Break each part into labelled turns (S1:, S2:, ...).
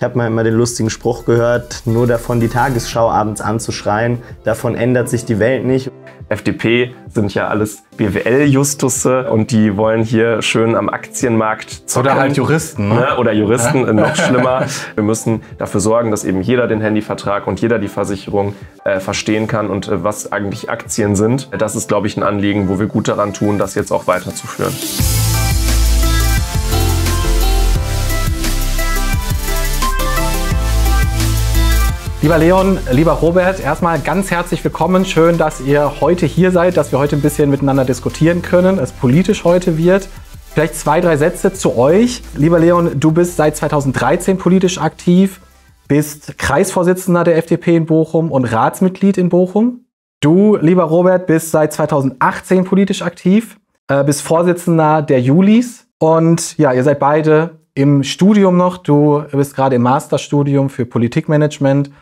S1: Ich habe mal immer den lustigen Spruch gehört, nur davon die Tagesschau abends anzuschreien, davon ändert sich die Welt nicht. FDP sind ja alles BWL-Justusse und die
S2: wollen hier schön am Aktienmarkt zocken. Oder halt Juristen. Ne? ne? Oder Juristen, noch schlimmer. Wir müssen dafür sorgen, dass eben jeder den Handyvertrag und jeder die Versicherung äh, verstehen kann und äh, was eigentlich Aktien sind. Das ist, glaube ich, ein Anliegen, wo wir gut daran tun, das jetzt auch weiterzuführen.
S3: Lieber Leon, lieber Robert, erstmal ganz herzlich willkommen. Schön, dass ihr heute hier seid, dass wir heute ein bisschen miteinander diskutieren können, es politisch heute wird. Vielleicht zwei, drei Sätze zu euch. Lieber Leon, du bist seit 2013 politisch aktiv, bist Kreisvorsitzender der FDP in Bochum und Ratsmitglied in Bochum. Du, lieber Robert, bist seit 2018 politisch aktiv, äh, bist Vorsitzender der Julis und ja, ihr seid beide im Studium noch. Du bist gerade im Masterstudium für Politikmanagement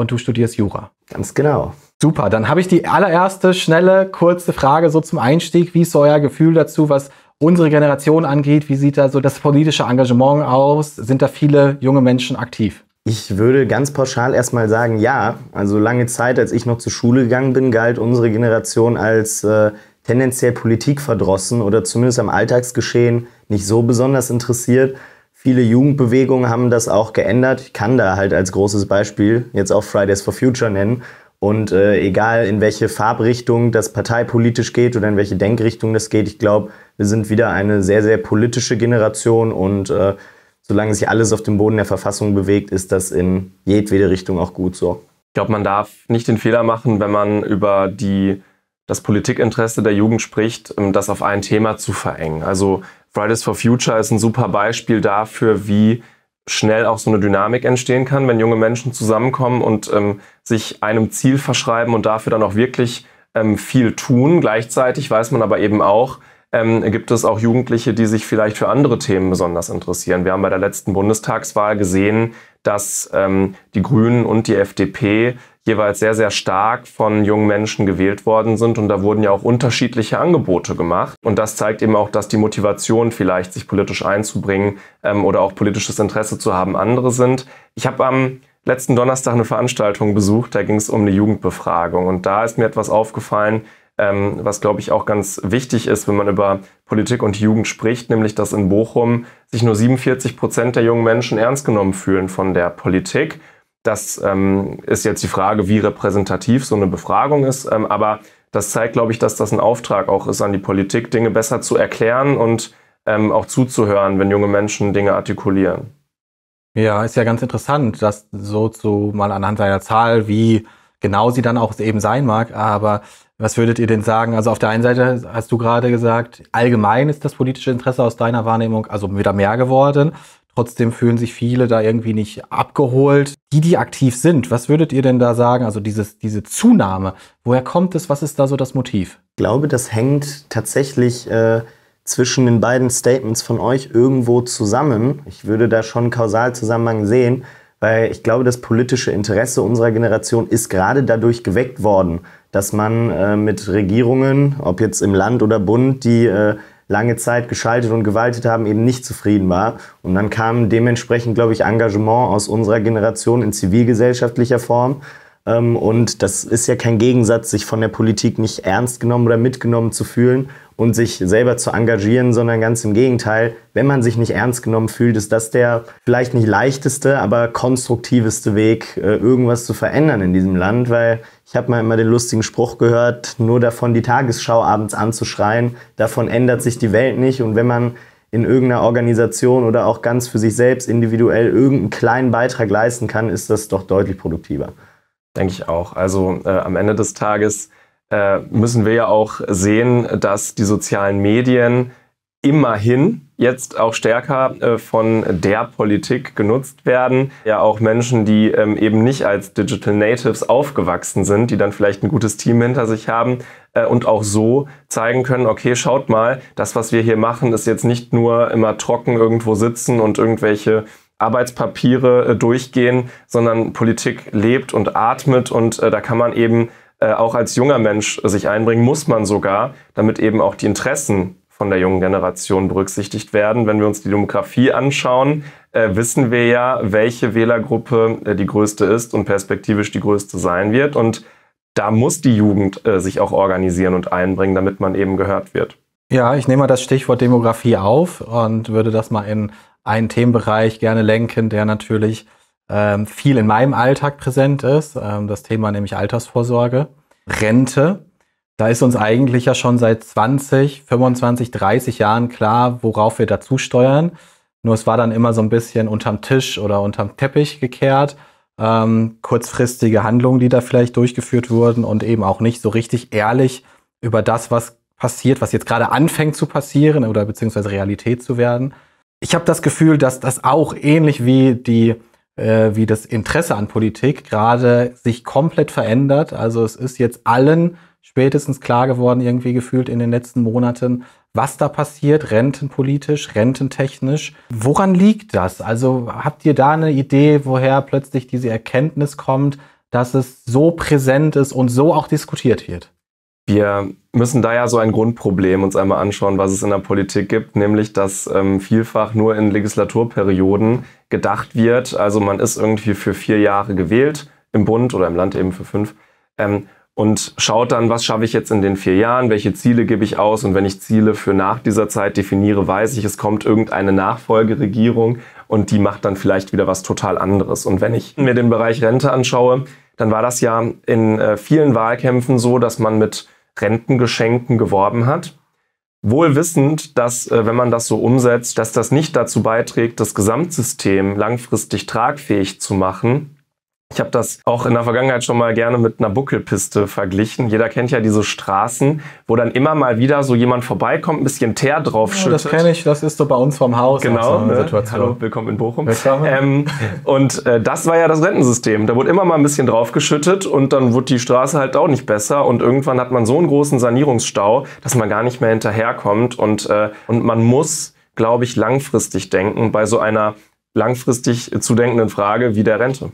S3: und du studierst Jura. Ganz genau. Super, dann habe ich die allererste schnelle, kurze Frage so zum Einstieg. Wie ist euer Gefühl dazu, was unsere Generation angeht? Wie sieht da so das politische Engagement aus? Sind da viele junge Menschen aktiv? Ich würde ganz pauschal erstmal sagen, ja. Also lange Zeit, als ich noch zur Schule
S1: gegangen bin, galt unsere Generation als äh, tendenziell politikverdrossen oder zumindest am Alltagsgeschehen nicht so besonders interessiert. Viele Jugendbewegungen haben das auch geändert. Ich kann da halt als großes Beispiel jetzt auch Fridays for Future nennen. Und äh, egal in welche Farbrichtung das parteipolitisch geht oder in welche Denkrichtung das geht, ich glaube, wir sind wieder eine sehr, sehr politische Generation und äh, solange sich alles auf dem Boden der Verfassung bewegt, ist das in jedwede Richtung auch gut so. Ich glaube, man darf nicht den Fehler machen, wenn man
S2: über die, das Politikinteresse der Jugend spricht, ähm, das auf ein Thema zu verengen. Also Fridays for Future ist ein super Beispiel dafür, wie schnell auch so eine Dynamik entstehen kann, wenn junge Menschen zusammenkommen und ähm, sich einem Ziel verschreiben und dafür dann auch wirklich ähm, viel tun. Gleichzeitig weiß man aber eben auch, ähm, gibt es auch Jugendliche, die sich vielleicht für andere Themen besonders interessieren. Wir haben bei der letzten Bundestagswahl gesehen, dass ähm, die Grünen und die FDP jeweils sehr, sehr stark von jungen Menschen gewählt worden sind. Und da wurden ja auch unterschiedliche Angebote gemacht. Und das zeigt eben auch, dass die Motivation vielleicht, sich politisch einzubringen ähm, oder auch politisches Interesse zu haben, andere sind. Ich habe am letzten Donnerstag eine Veranstaltung besucht, da ging es um eine Jugendbefragung. Und da ist mir etwas aufgefallen, ähm, was, glaube ich, auch ganz wichtig ist, wenn man über Politik und Jugend spricht, nämlich dass in Bochum sich nur 47 Prozent der jungen Menschen ernst genommen fühlen von der Politik. Das ähm, ist jetzt die Frage, wie repräsentativ so eine Befragung ist. Ähm, aber das zeigt, glaube ich, dass das ein Auftrag auch ist an die Politik, Dinge besser zu erklären und ähm, auch zuzuhören, wenn junge Menschen Dinge artikulieren.
S3: Ja, ist ja ganz interessant, das so zu mal anhand seiner Zahl, wie genau sie dann auch eben sein mag. Aber was würdet ihr denn sagen? Also auf der einen Seite hast du gerade gesagt, allgemein ist das politische Interesse aus deiner Wahrnehmung also wieder mehr geworden. Trotzdem fühlen sich viele da irgendwie nicht abgeholt. Die, die aktiv sind, was würdet ihr denn da sagen? Also dieses, diese Zunahme, woher kommt es? Was ist da so das Motiv? Ich glaube, das hängt tatsächlich äh, zwischen
S1: den beiden Statements von euch irgendwo zusammen. Ich würde da schon einen Kausalzusammenhang sehen, weil ich glaube, das politische Interesse unserer Generation ist gerade dadurch geweckt worden, dass man äh, mit Regierungen, ob jetzt im Land oder Bund, die äh, lange Zeit geschaltet und gewaltet haben, eben nicht zufrieden war. Und dann kam dementsprechend, glaube ich, Engagement aus unserer Generation in zivilgesellschaftlicher Form. Ähm, und das ist ja kein Gegensatz, sich von der Politik nicht ernst genommen oder mitgenommen zu fühlen und sich selber zu engagieren, sondern ganz im Gegenteil, wenn man sich nicht ernst genommen fühlt, ist das der vielleicht nicht leichteste, aber konstruktiveste Weg, äh, irgendwas zu verändern in diesem Land, weil ich habe mal immer den lustigen Spruch gehört, nur davon die Tagesschau abends anzuschreien, davon ändert sich die Welt nicht. Und wenn man in irgendeiner Organisation oder auch ganz für sich selbst individuell irgendeinen kleinen Beitrag leisten kann, ist das doch deutlich produktiver. Denke ich auch. Also äh, am Ende des
S2: Tages äh, müssen wir ja auch sehen, dass die sozialen Medien immerhin jetzt auch stärker äh, von der Politik genutzt werden. Ja, auch Menschen, die ähm, eben nicht als Digital Natives aufgewachsen sind, die dann vielleicht ein gutes Team hinter sich haben äh, und auch so zeigen können, okay, schaut mal, das, was wir hier machen, ist jetzt nicht nur immer trocken irgendwo sitzen und irgendwelche Arbeitspapiere äh, durchgehen, sondern Politik lebt und atmet und da kann man eben auch als junger Mensch sich einbringen, muss man sogar, damit eben auch die Interessen von der jungen Generation berücksichtigt werden. Wenn wir uns die Demografie anschauen, äh, wissen wir ja, welche Wählergruppe äh, die größte ist und perspektivisch die größte sein wird. Und da muss die Jugend äh, sich auch organisieren und einbringen, damit man eben gehört wird.
S3: Ja, ich nehme mal das Stichwort Demografie auf und würde das mal in einen Themenbereich gerne lenken, der natürlich ähm, viel in meinem Alltag präsent ist. Ähm, das Thema nämlich Altersvorsorge, Rente da ist uns eigentlich ja schon seit 20, 25, 30 Jahren klar, worauf wir dazu steuern. Nur es war dann immer so ein bisschen unterm Tisch oder unterm Teppich gekehrt. Ähm, kurzfristige Handlungen, die da vielleicht durchgeführt wurden und eben auch nicht so richtig ehrlich über das, was passiert, was jetzt gerade anfängt zu passieren oder beziehungsweise Realität zu werden. Ich habe das Gefühl, dass das auch ähnlich wie die äh, wie das Interesse an Politik gerade sich komplett verändert. Also es ist jetzt allen spätestens klar geworden, irgendwie gefühlt in den letzten Monaten, was da passiert, rentenpolitisch, rententechnisch. Woran liegt das? Also habt ihr da eine Idee, woher plötzlich diese Erkenntnis kommt, dass es so präsent ist und so auch diskutiert wird?
S2: Wir müssen da ja so ein Grundproblem uns einmal anschauen, was es in der Politik gibt, nämlich dass ähm, vielfach nur in Legislaturperioden gedacht wird. Also man ist irgendwie für vier Jahre gewählt, im Bund oder im Land eben für fünf. Ähm, und schaut dann, was schaffe ich jetzt in den vier Jahren, welche Ziele gebe ich aus und wenn ich Ziele für nach dieser Zeit definiere, weiß ich, es kommt irgendeine Nachfolgeregierung und die macht dann vielleicht wieder was total anderes. Und wenn ich mir den Bereich Rente anschaue, dann war das ja in äh, vielen Wahlkämpfen so, dass man mit Rentengeschenken geworben hat. Wohl wissend, dass, äh, wenn man das so umsetzt, dass das nicht dazu beiträgt, das Gesamtsystem langfristig tragfähig zu machen, ich habe das auch in der Vergangenheit schon mal gerne mit einer Buckelpiste verglichen. Jeder kennt ja diese Straßen, wo dann immer mal wieder so jemand vorbeikommt, ein bisschen Teer drauf ja, Das kenne
S3: ich, das ist so bei uns vom Haus. Genau. So ne? Situation. Hallo,
S2: willkommen in Bochum.
S3: Willkommen. Ähm,
S2: und äh, das war ja das Rentensystem. Da wurde immer mal ein bisschen drauf geschüttet und dann wurde die Straße halt auch nicht besser. Und irgendwann hat man so einen großen Sanierungsstau, dass man gar nicht mehr hinterherkommt. Und, äh, und man muss, glaube ich, langfristig denken bei so einer langfristig zu denkenden Frage
S1: wie der Rente.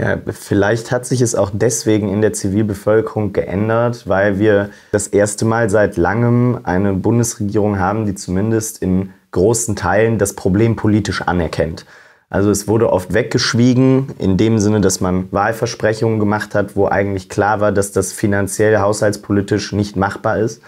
S1: Ja, vielleicht hat sich es auch deswegen in der Zivilbevölkerung geändert, weil wir das erste Mal seit langem eine Bundesregierung haben, die zumindest in großen Teilen das Problem politisch anerkennt. Also es wurde oft weggeschwiegen, in dem Sinne, dass man Wahlversprechungen gemacht hat, wo eigentlich klar war, dass das finanziell haushaltspolitisch nicht machbar ist.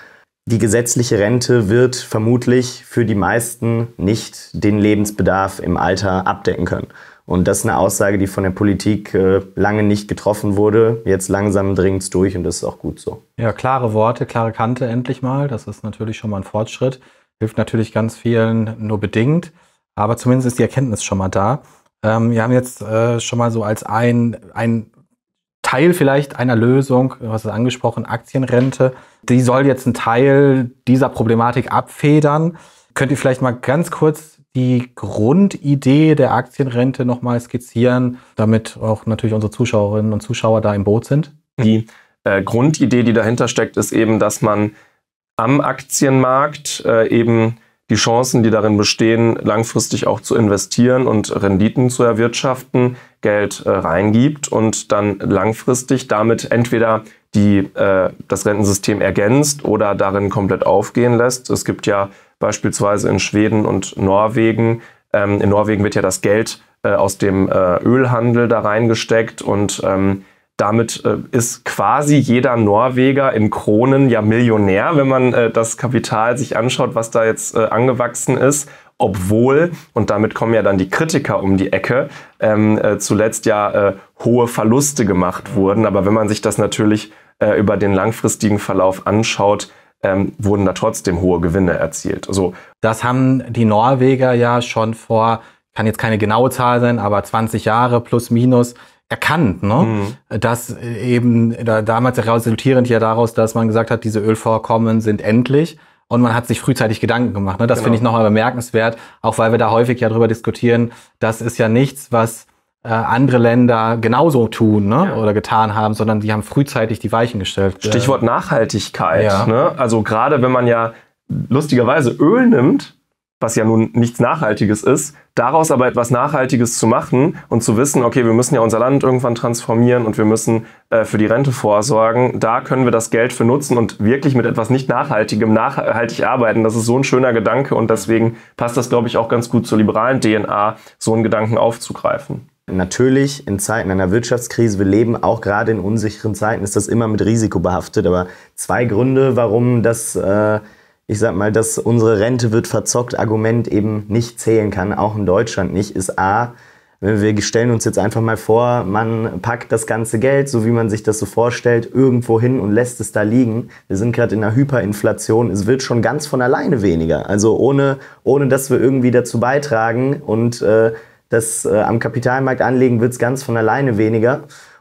S1: Die gesetzliche Rente wird vermutlich für die meisten nicht den Lebensbedarf im Alter abdecken können. Und das ist eine Aussage, die von der Politik äh, lange nicht getroffen wurde. Jetzt langsam dringt es durch und das ist auch gut
S3: so. Ja, klare Worte, klare Kante endlich mal. Das ist natürlich schon mal ein Fortschritt. Hilft natürlich ganz vielen nur bedingt, aber zumindest ist die Erkenntnis schon mal da. Ähm, wir haben jetzt äh, schon mal so als ein, ein Teil vielleicht einer Lösung, was ist angesprochen, Aktienrente. Die soll jetzt einen Teil dieser Problematik abfedern. Könnt ihr vielleicht mal ganz kurz die Grundidee der Aktienrente nochmal skizzieren, damit auch natürlich unsere Zuschauerinnen und Zuschauer da im Boot sind? Die äh, Grundidee,
S2: die dahinter steckt, ist eben, dass man am Aktienmarkt äh, eben die Chancen, die darin bestehen, langfristig auch zu investieren und Renditen zu erwirtschaften, Geld äh, reingibt und dann langfristig damit entweder die, äh, das Rentensystem ergänzt oder darin komplett aufgehen lässt. Es gibt ja beispielsweise in Schweden und Norwegen, ähm, in Norwegen wird ja das Geld äh, aus dem äh, Ölhandel da reingesteckt und ähm, damit äh, ist quasi jeder Norweger in Kronen ja Millionär, wenn man äh, das Kapital sich anschaut, was da jetzt äh, angewachsen ist. Obwohl, und damit kommen ja dann die Kritiker um die Ecke, ähm, äh, zuletzt ja äh, hohe Verluste gemacht wurden. Aber wenn man sich das natürlich äh, über den langfristigen Verlauf anschaut, ähm, wurden da trotzdem hohe Gewinne erzielt. Also,
S3: das haben die Norweger ja schon vor, kann jetzt keine genaue Zahl sein, aber 20 Jahre plus minus erkannt, ne? Mhm. dass äh, eben äh, da, damals resultierend ja daraus, dass man gesagt hat, diese Ölvorkommen sind endlich und man hat sich frühzeitig Gedanken gemacht. Ne? Das genau. finde ich genau. nochmal bemerkenswert, auch weil wir da häufig ja drüber diskutieren, das ist ja nichts, was äh, andere Länder genauso tun ne? Ja. oder getan haben, sondern die haben frühzeitig die Weichen gestellt. Stichwort Nachhaltigkeit. Ja. Ne?
S2: Also gerade wenn man ja
S3: lustigerweise Öl nimmt,
S2: was ja nun nichts Nachhaltiges ist, daraus aber etwas Nachhaltiges zu machen und zu wissen, okay, wir müssen ja unser Land irgendwann transformieren und wir müssen äh, für die Rente vorsorgen, da können wir das Geld für nutzen und wirklich mit etwas nicht Nachhaltigem nachhaltig arbeiten. Das ist so ein schöner Gedanke und
S1: deswegen passt das, glaube ich, auch ganz gut zur liberalen DNA, so einen Gedanken aufzugreifen. Natürlich in Zeiten einer Wirtschaftskrise, wir leben auch gerade in unsicheren Zeiten, ist das immer mit Risiko behaftet. Aber zwei Gründe, warum das äh ich sag mal, dass unsere Rente wird verzockt, Argument eben nicht zählen kann, auch in Deutschland nicht, ist A, wenn wir stellen uns jetzt einfach mal vor, man packt das ganze Geld, so wie man sich das so vorstellt, irgendwo hin und lässt es da liegen. Wir sind gerade in einer Hyperinflation. Es wird schon ganz von alleine weniger. Also ohne, ohne dass wir irgendwie dazu beitragen und äh, das äh, am Kapitalmarkt anlegen, wird es ganz von alleine weniger.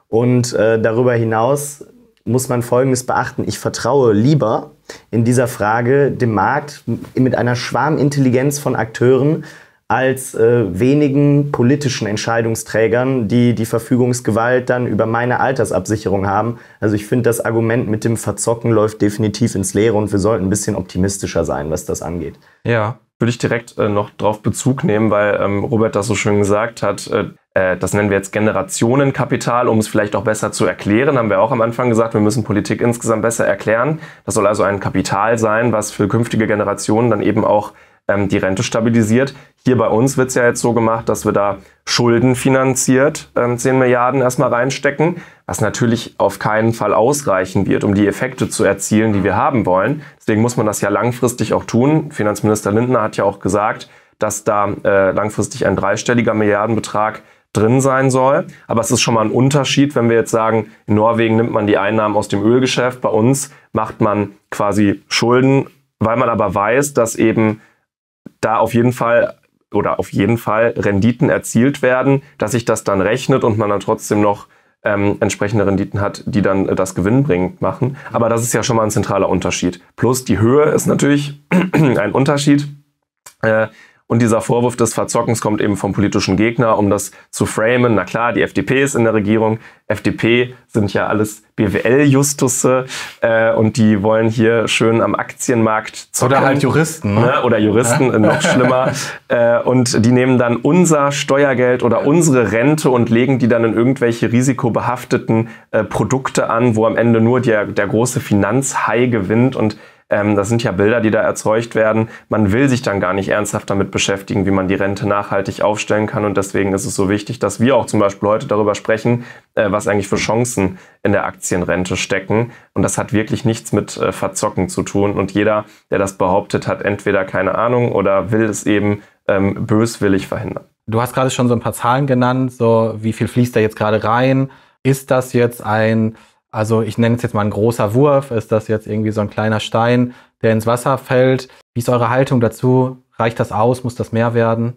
S1: Und äh, darüber hinaus muss man Folgendes beachten. Ich vertraue lieber in dieser Frage dem Markt mit einer Schwarmintelligenz von Akteuren als äh, wenigen politischen Entscheidungsträgern, die die Verfügungsgewalt dann über meine Altersabsicherung haben. Also ich finde, das Argument mit dem Verzocken läuft definitiv ins Leere und wir sollten ein bisschen optimistischer sein, was das angeht.
S3: Ja,
S2: würde ich direkt äh, noch darauf Bezug nehmen, weil ähm, Robert das so schön gesagt hat. Äh, äh, das nennen wir jetzt Generationenkapital, um es vielleicht auch besser zu erklären, haben wir auch am Anfang gesagt, wir müssen Politik insgesamt besser erklären. Das soll also ein Kapital sein, was für künftige Generationen dann eben auch ähm, die Rente stabilisiert. Hier bei uns wird es ja jetzt so gemacht, dass wir da Schulden finanziert, ähm, 10 Milliarden erstmal reinstecken, was natürlich auf keinen Fall ausreichen wird, um die Effekte zu erzielen, die wir haben wollen. Deswegen muss man das ja langfristig auch tun. Finanzminister Lindner hat ja auch gesagt, dass da äh, langfristig ein dreistelliger Milliardenbetrag drin sein soll. Aber es ist schon mal ein Unterschied, wenn wir jetzt sagen, in Norwegen nimmt man die Einnahmen aus dem Ölgeschäft, bei uns macht man quasi Schulden, weil man aber weiß, dass eben da auf jeden Fall oder auf jeden Fall Renditen erzielt werden, dass sich das dann rechnet und man dann trotzdem noch ähm, entsprechende Renditen hat, die dann äh, das gewinnbringend machen. Aber das ist ja schon mal ein zentraler Unterschied. Plus die Höhe ist natürlich ein Unterschied. Äh, und dieser Vorwurf des Verzockens kommt eben vom politischen Gegner, um das zu framen. Na klar, die FDP ist in der Regierung. FDP sind ja alles BWL-Justusse äh, und die wollen hier schön am Aktienmarkt zocken. Oder halt Juristen. Ne? Ne? Oder Juristen, ja? noch schlimmer. äh, und die nehmen dann unser Steuergeld oder unsere Rente und legen die dann in irgendwelche risikobehafteten äh, Produkte an, wo am Ende nur der, der große Finanzhai gewinnt und ähm, das sind ja Bilder, die da erzeugt werden. Man will sich dann gar nicht ernsthaft damit beschäftigen, wie man die Rente nachhaltig aufstellen kann. Und deswegen ist es so wichtig, dass wir auch zum Beispiel heute darüber sprechen, äh, was eigentlich für Chancen in der Aktienrente stecken. Und das hat wirklich nichts mit äh, Verzocken zu tun. Und jeder, der das behauptet, hat entweder keine Ahnung oder will es eben ähm, böswillig verhindern.
S3: Du hast gerade schon so ein paar Zahlen genannt, so wie viel fließt da jetzt gerade rein? Ist das jetzt ein also ich nenne es jetzt mal ein großer Wurf. Ist das jetzt irgendwie so ein kleiner Stein, der ins Wasser fällt? Wie ist eure Haltung dazu? Reicht das aus? Muss das mehr werden?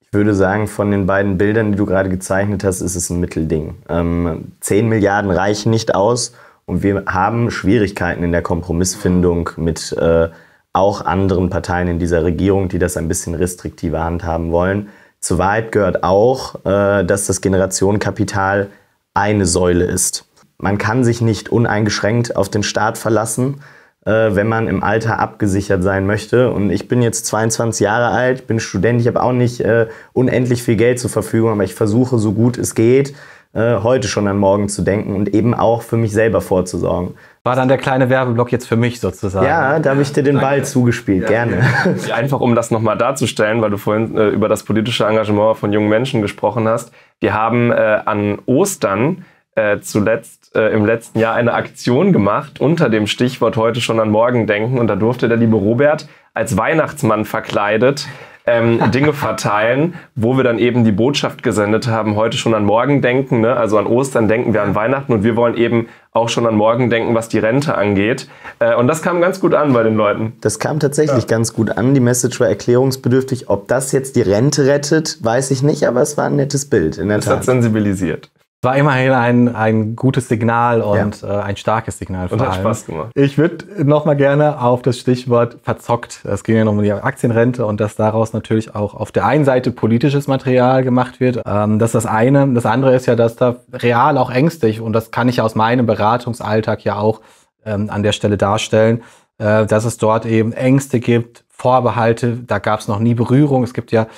S3: Ich
S1: würde sagen, von den beiden Bildern, die du gerade gezeichnet hast, ist es ein Mittelding. Ähm, 10 Milliarden reichen nicht aus und wir haben Schwierigkeiten in der Kompromissfindung mit äh, auch anderen Parteien in dieser Regierung, die das ein bisschen restriktiver handhaben wollen. Zur Wahrheit gehört auch, äh, dass das Generationenkapital eine Säule ist man kann sich nicht uneingeschränkt auf den Staat verlassen, äh, wenn man im Alter abgesichert sein möchte. Und ich bin jetzt 22 Jahre alt, bin Student, ich habe auch nicht äh, unendlich viel Geld zur Verfügung, aber ich versuche so gut es geht, äh, heute schon an morgen zu denken und eben auch für mich selber vorzusorgen. War dann der kleine Werbeblock jetzt für mich sozusagen. Ja, da habe ich dir den Ball zugespielt, ja. gerne. Ja, einfach um das
S2: nochmal darzustellen, weil du vorhin äh, über das politische Engagement von jungen Menschen gesprochen hast. Wir haben äh, an Ostern äh, zuletzt äh, im letzten Jahr eine Aktion gemacht unter dem Stichwort heute schon an morgen denken. Und da durfte der liebe Robert als Weihnachtsmann verkleidet ähm, Dinge verteilen, wo wir dann eben die Botschaft gesendet haben, heute schon an morgen denken, ne? also an Ostern denken wir an Weihnachten und wir wollen eben auch schon an morgen denken, was die Rente
S1: angeht. Äh, und das kam ganz gut an bei den Leuten. Das kam tatsächlich ja. ganz gut an. Die Message war erklärungsbedürftig. Ob das jetzt die Rente rettet, weiß ich nicht, aber es war ein nettes Bild. In der es Tat. hat sensibilisiert
S3: war immerhin ein, ein gutes Signal und ja. äh, ein starkes Signal. und hat allem. Spaß gemacht. Ich würde nochmal gerne auf das Stichwort verzockt. Es ging ja noch um die Aktienrente und dass daraus natürlich auch auf der einen Seite politisches Material gemacht wird. Ähm, das ist das eine. Das andere ist ja, dass da real auch ängstlich, und das kann ich aus meinem Beratungsalltag ja auch ähm, an der Stelle darstellen, äh, dass es dort eben Ängste gibt, Vorbehalte. Da gab es noch nie Berührung. Es gibt ja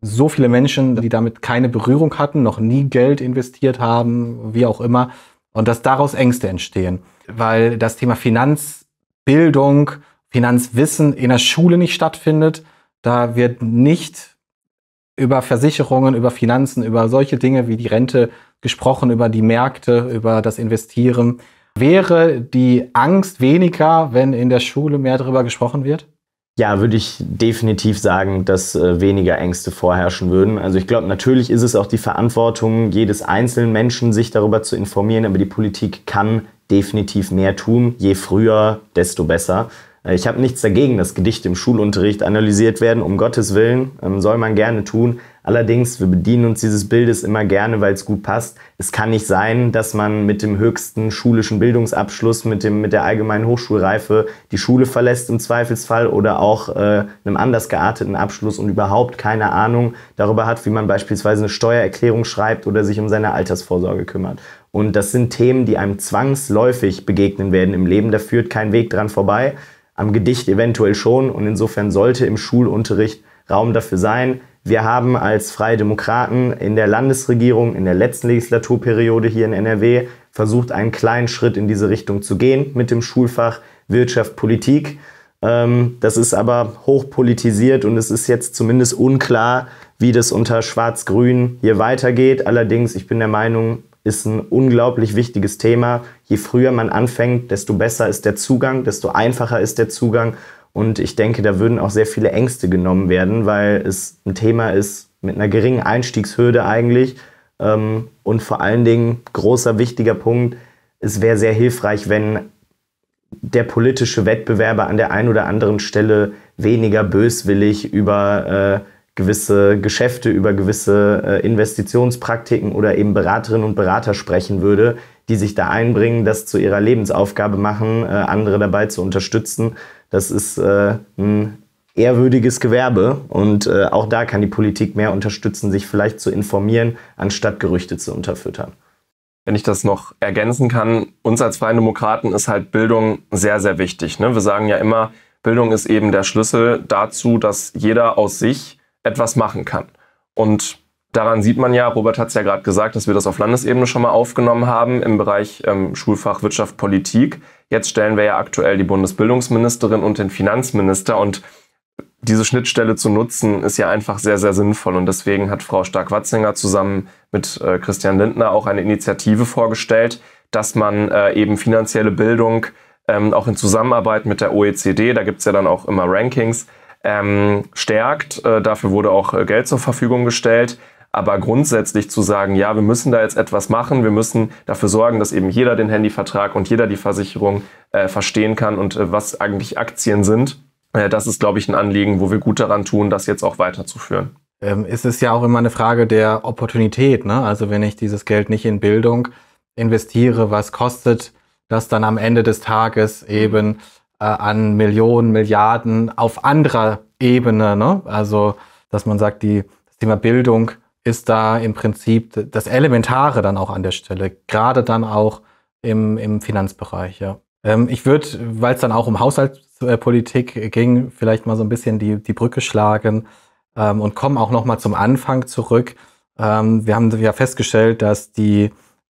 S3: so viele Menschen, die damit keine Berührung hatten, noch nie Geld investiert haben, wie auch immer, und dass daraus Ängste entstehen, weil das Thema Finanzbildung, Finanzwissen in der Schule nicht stattfindet. Da wird nicht über Versicherungen, über Finanzen, über solche Dinge wie die Rente gesprochen, über die Märkte, über das Investieren. Wäre die Angst weniger, wenn in der Schule mehr darüber gesprochen wird? Ja, würde ich definitiv sagen,
S1: dass äh, weniger Ängste vorherrschen würden. Also ich glaube, natürlich ist es auch die Verantwortung jedes einzelnen Menschen, sich darüber zu informieren, aber die Politik kann definitiv mehr tun. Je früher, desto besser. Äh, ich habe nichts dagegen, dass Gedichte im Schulunterricht analysiert werden, um Gottes Willen, ähm, soll man gerne tun. Allerdings, wir bedienen uns dieses Bildes immer gerne, weil es gut passt. Es kann nicht sein, dass man mit dem höchsten schulischen Bildungsabschluss, mit, dem, mit der allgemeinen Hochschulreife die Schule verlässt im Zweifelsfall oder auch äh, einem anders gearteten Abschluss und überhaupt keine Ahnung darüber hat, wie man beispielsweise eine Steuererklärung schreibt oder sich um seine Altersvorsorge kümmert. Und das sind Themen, die einem zwangsläufig begegnen werden im Leben. Da führt kein Weg dran vorbei am Gedicht eventuell schon. Und insofern sollte im Schulunterricht Raum dafür sein. Wir haben als Freie Demokraten in der Landesregierung in der letzten Legislaturperiode hier in NRW versucht, einen kleinen Schritt in diese Richtung zu gehen mit dem Schulfach Wirtschaft, Politik. Ähm, das ist aber hoch politisiert und es ist jetzt zumindest unklar, wie das unter Schwarz-Grün hier weitergeht. Allerdings, ich bin der Meinung, ist ein unglaublich wichtiges Thema. Je früher man anfängt, desto besser ist der Zugang, desto einfacher ist der Zugang. Und ich denke, da würden auch sehr viele Ängste genommen werden, weil es ein Thema ist mit einer geringen Einstiegshürde eigentlich. Ähm, und vor allen Dingen, großer wichtiger Punkt, es wäre sehr hilfreich, wenn der politische Wettbewerber an der einen oder anderen Stelle weniger böswillig über äh, gewisse Geschäfte, über gewisse äh, Investitionspraktiken oder eben Beraterinnen und Berater sprechen würde, die sich da einbringen, das zu ihrer Lebensaufgabe machen, äh, andere dabei zu unterstützen. Das ist äh, ein ehrwürdiges Gewerbe und äh, auch da kann die Politik mehr unterstützen, sich vielleicht zu informieren, anstatt Gerüchte zu unterfüttern. Wenn ich das noch ergänzen kann, uns
S2: als Freien Demokraten ist halt Bildung sehr, sehr wichtig. Ne? Wir sagen ja immer, Bildung ist eben der Schlüssel dazu, dass jeder aus sich etwas machen kann. Und daran sieht man ja, Robert hat es ja gerade gesagt, dass wir das auf Landesebene schon mal aufgenommen haben im Bereich ähm, Schulfach Wirtschaft Politik. Jetzt stellen wir ja aktuell die Bundesbildungsministerin und den Finanzminister und diese Schnittstelle zu nutzen, ist ja einfach sehr, sehr sinnvoll. Und deswegen hat Frau Stark-Watzinger zusammen mit äh, Christian Lindner auch eine Initiative vorgestellt, dass man äh, eben finanzielle Bildung ähm, auch in Zusammenarbeit mit der OECD, da gibt es ja dann auch immer Rankings, ähm, stärkt. Äh, dafür wurde auch äh, Geld zur Verfügung gestellt. Aber grundsätzlich zu sagen, ja, wir müssen da jetzt etwas machen, wir müssen dafür sorgen, dass eben jeder den Handyvertrag und jeder die Versicherung äh, verstehen kann und äh, was eigentlich Aktien sind, äh, das ist, glaube ich, ein Anliegen, wo wir gut daran tun, das
S3: jetzt auch weiterzuführen. Ähm, ist es ja auch immer eine Frage der Opportunität. Ne? Also wenn ich dieses Geld nicht in Bildung investiere, was kostet das dann am Ende des Tages eben äh, an Millionen, Milliarden auf anderer Ebene. Ne? Also, dass man sagt, die, das Thema Bildung ist da im Prinzip das Elementare dann auch an der Stelle, gerade dann auch im, im Finanzbereich. Ja. Ähm, ich würde, weil es dann auch um Haushaltspolitik ging, vielleicht mal so ein bisschen die, die Brücke schlagen ähm, und kommen auch noch mal zum Anfang zurück. Ähm, wir haben ja festgestellt, dass die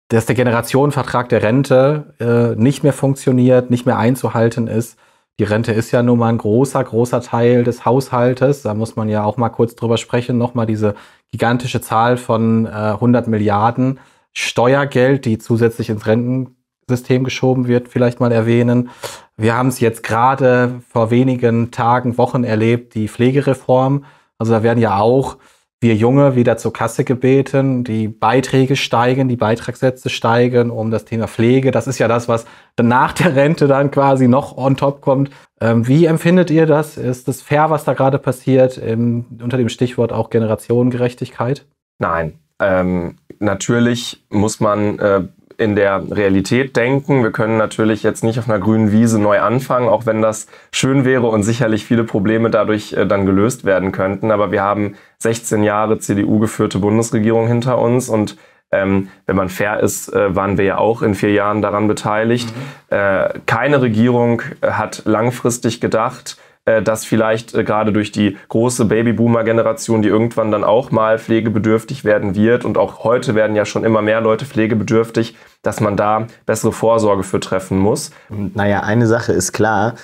S3: dass der Generationenvertrag der Rente äh, nicht mehr funktioniert, nicht mehr einzuhalten ist. Die Rente ist ja nun mal ein großer, großer Teil des Haushaltes. Da muss man ja auch mal kurz drüber sprechen. Nochmal diese gigantische Zahl von äh, 100 Milliarden Steuergeld, die zusätzlich ins Rentensystem geschoben wird, vielleicht mal erwähnen. Wir haben es jetzt gerade vor wenigen Tagen, Wochen erlebt, die Pflegereform. Also da werden ja auch wir Junge wieder zur Kasse gebeten, die Beiträge steigen, die Beitragssätze steigen um das Thema Pflege. Das ist ja das, was nach der Rente dann quasi noch on top kommt. Ähm, wie empfindet ihr das? Ist das fair, was da gerade passiert, ähm, unter dem Stichwort auch Generationengerechtigkeit?
S2: Nein. Ähm, natürlich muss man äh, in der Realität denken. Wir können natürlich jetzt nicht auf einer grünen Wiese neu anfangen, auch wenn das schön wäre und sicherlich viele Probleme dadurch äh, dann gelöst werden könnten. Aber wir haben 16 Jahre CDU-geführte Bundesregierung hinter uns und ähm, wenn man fair ist, äh, waren wir ja auch in vier Jahren daran beteiligt. Mhm. Äh, keine Regierung hat langfristig gedacht äh, dass vielleicht äh, gerade durch die große Babyboomer-Generation, die irgendwann dann auch mal pflegebedürftig werden wird und auch heute werden ja schon immer mehr
S1: Leute pflegebedürftig, dass man da bessere Vorsorge für treffen muss. Naja, eine Sache ist klar,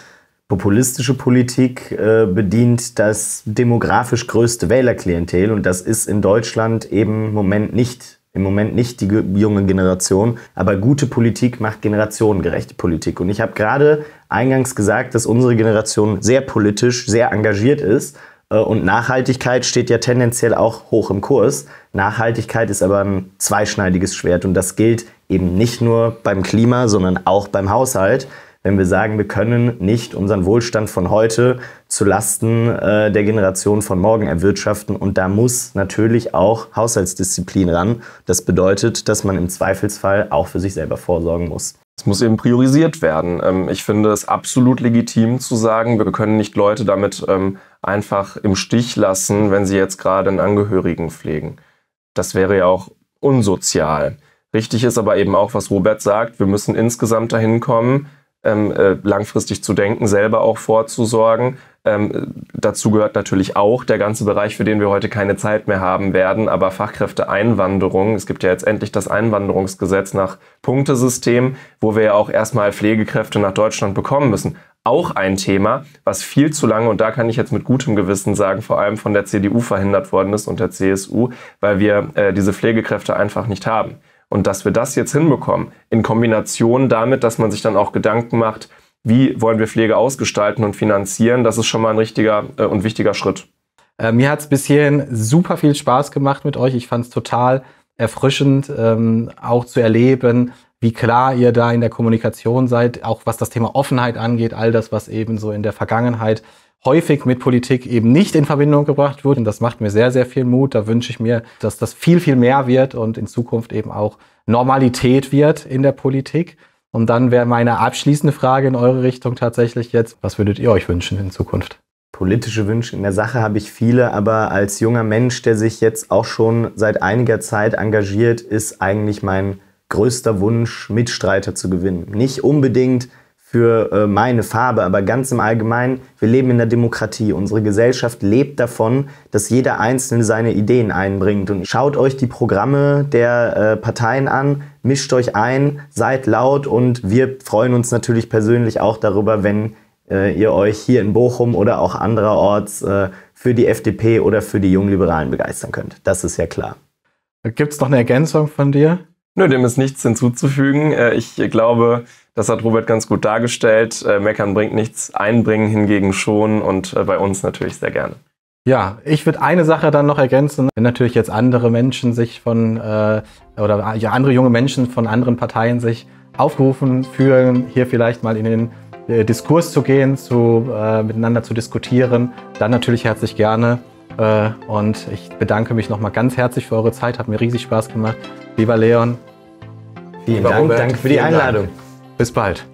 S1: populistische Politik äh, bedient das demografisch größte Wählerklientel und das ist in Deutschland eben im Moment nicht im Moment nicht die junge Generation, aber gute Politik macht generationengerechte Politik. Und ich habe gerade eingangs gesagt, dass unsere Generation sehr politisch, sehr engagiert ist. Äh, und Nachhaltigkeit steht ja tendenziell auch hoch im Kurs. Nachhaltigkeit ist aber ein zweischneidiges Schwert und das gilt eben nicht nur beim Klima, sondern auch beim Haushalt. Wenn wir sagen, wir können nicht unseren Wohlstand von heute zulasten äh, der Generation von morgen erwirtschaften und da muss natürlich auch Haushaltsdisziplin ran. Das bedeutet, dass man im Zweifelsfall auch für sich selber vorsorgen muss. Es muss eben priorisiert werden. Ähm, ich finde
S2: es absolut legitim zu sagen, wir können nicht Leute damit ähm, einfach im Stich lassen, wenn sie jetzt gerade einen Angehörigen pflegen. Das wäre ja auch unsozial. Richtig ist aber eben auch, was Robert sagt, wir müssen insgesamt dahin kommen, ähm, äh, langfristig zu denken, selber auch vorzusorgen, ähm, dazu gehört natürlich auch der ganze Bereich, für den wir heute keine Zeit mehr haben werden, aber Fachkräfteeinwanderung. Es gibt ja jetzt endlich das Einwanderungsgesetz nach Punktesystem, wo wir ja auch erstmal Pflegekräfte nach Deutschland bekommen müssen auch ein Thema, was viel zu lange, und da kann ich jetzt mit gutem Gewissen sagen, vor allem von der CDU verhindert worden ist und der CSU, weil wir äh, diese Pflegekräfte einfach nicht haben. Und dass wir das jetzt hinbekommen, in Kombination damit, dass man sich dann auch Gedanken macht, wie wollen wir Pflege ausgestalten und finanzieren, das ist schon mal ein richtiger äh, und wichtiger Schritt. Äh,
S3: mir hat es bisher super viel Spaß gemacht mit euch. Ich fand es total erfrischend, ähm, auch zu erleben, wie klar ihr da in der Kommunikation seid, auch was das Thema Offenheit angeht, all das, was eben so in der Vergangenheit häufig mit Politik eben nicht in Verbindung gebracht wurde. Und das macht mir sehr, sehr viel Mut. Da wünsche ich mir, dass das viel, viel mehr wird und in Zukunft eben auch Normalität wird in der Politik. Und dann wäre meine abschließende Frage in eure Richtung tatsächlich jetzt, was würdet ihr euch wünschen in Zukunft? Politische Wünsche in der Sache habe ich viele,
S1: aber als junger Mensch, der sich jetzt auch schon seit einiger Zeit engagiert, ist eigentlich mein größter Wunsch, Mitstreiter zu gewinnen. Nicht unbedingt für äh, meine Farbe, aber ganz im Allgemeinen, wir leben in der Demokratie. Unsere Gesellschaft lebt davon, dass jeder Einzelne seine Ideen einbringt. Und schaut euch die Programme der äh, Parteien an mischt euch ein, seid laut und wir freuen uns natürlich persönlich auch darüber, wenn äh, ihr euch hier in Bochum oder auch andererorts äh, für die FDP oder für die Jungliberalen begeistern könnt. Das ist ja klar.
S3: Gibt es noch eine Ergänzung von dir?
S2: Nö, dem ist nichts hinzuzufügen. Äh, ich glaube, das hat Robert ganz gut dargestellt. Äh, meckern bringt nichts, einbringen hingegen schon und äh, bei uns natürlich sehr gerne. Ja,
S3: ich würde eine Sache dann noch ergänzen. Wenn natürlich jetzt andere Menschen sich von, äh, oder ja, andere junge Menschen von anderen Parteien sich aufgerufen fühlen, hier vielleicht mal in den äh, Diskurs zu gehen, zu, äh, miteinander zu diskutieren, dann natürlich herzlich gerne. Äh, und ich bedanke mich nochmal ganz herzlich für eure Zeit, hat mir riesig Spaß gemacht. Lieber Leon. Vielen Lieber Dank, Robert, Dank für die Einladung. Dank. Bis bald.